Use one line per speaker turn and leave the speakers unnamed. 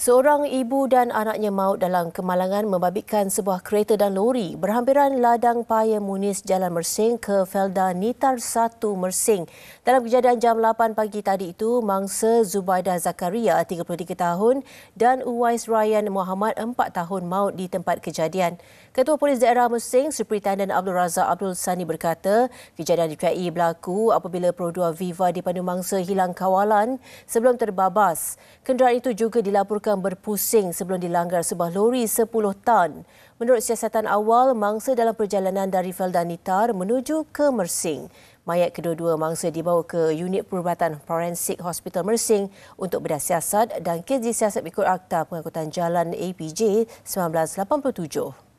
Seorang ibu dan anaknya maut dalam kemalangan membabitkan sebuah kereta dan lori berhampiran ladang paya Munis Jalan Mersing ke Felda Nitar 1 Mersing. Dalam kejadian jam 8 pagi tadi itu, mangsa Zubaidah Zakaria 33 tahun dan Uwais Ryan Muhammad 4 tahun maut di tempat kejadian. Ketua Polis Daerah Mersing, Superintendent Abdul Razak Abdul Sani berkata, kejadian dipercayai berlaku apabila perodua Viva dipandu mangsa hilang kawalan sebelum terbabas. Kenderaan itu juga dilaporkan akan berpusing sebelum dilanggar sebuah lori 10 tan. Menurut siasatan awal, mangsa dalam perjalanan dari Felda Nitar menuju ke Mersing. Mayat kedua-dua mangsa dibawa ke unit perubatan Forensik Hospital Mersing untuk bedah siasat dan kes disiasat ikut Akta Pengangkutan Jalan APJ 1987.